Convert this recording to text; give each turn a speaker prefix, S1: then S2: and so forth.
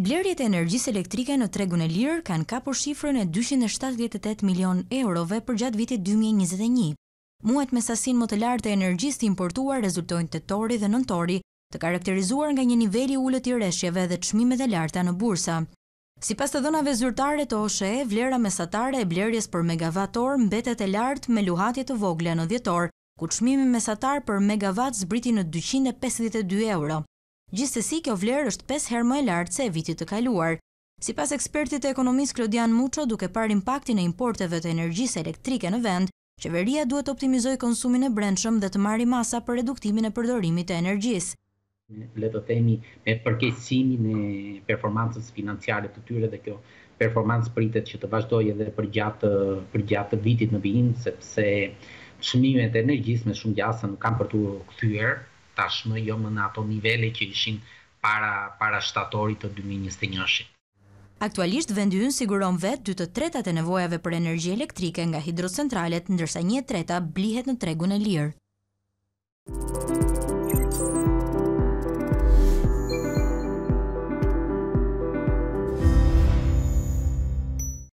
S1: Blerjet e energjisë elektrike në tregun e lirë kanë kapur shifrën e 278 milion eurove për gjatë vitit 2021. Muat me sasin më të lartë e energjisë të importuar rezultojnë të tori dhe nëntori, të karakterizuar nga një nivelli ullët i reshjeve dhe qmime dhe larta në bursa. Si pas të dhënave zyrtare të OSHE, vlera mesatare e blerjes për megavator mbetet e lartë me luhatje të vogle në djetor, ku qmimi mesatar për megavat zbriti në 252 euro. Gjistësi kjo vlerë është 5 herë më e lartë se e vitit të kaluar. Si pas ekspertit e ekonomisë Klodian Muqo duke par impaktin e importeve të energjisë elektrike në vend, qeveria duhet optimizoj konsumin e brendshëm dhe të marri masa për reduktimin e përdorimit e energjisë.
S2: Le të themi me përkesimin e performancës financiare të tyre dhe kjo performancë pritet që të vazhdoj edhe për gjatë vitit në vijim, sepse shmimet e energjisë me shumë gjasa nuk kam për të këthyër, tashmë jo më në ato nivele që ishin para para shtatorit të 2021-shit.
S1: Aktualisht vendi ynë siguron vet 2/3 të tretat e nevojave për energji elektrike nga hidrocentralet ndërsa 1/3 blihet në tregun e lirë.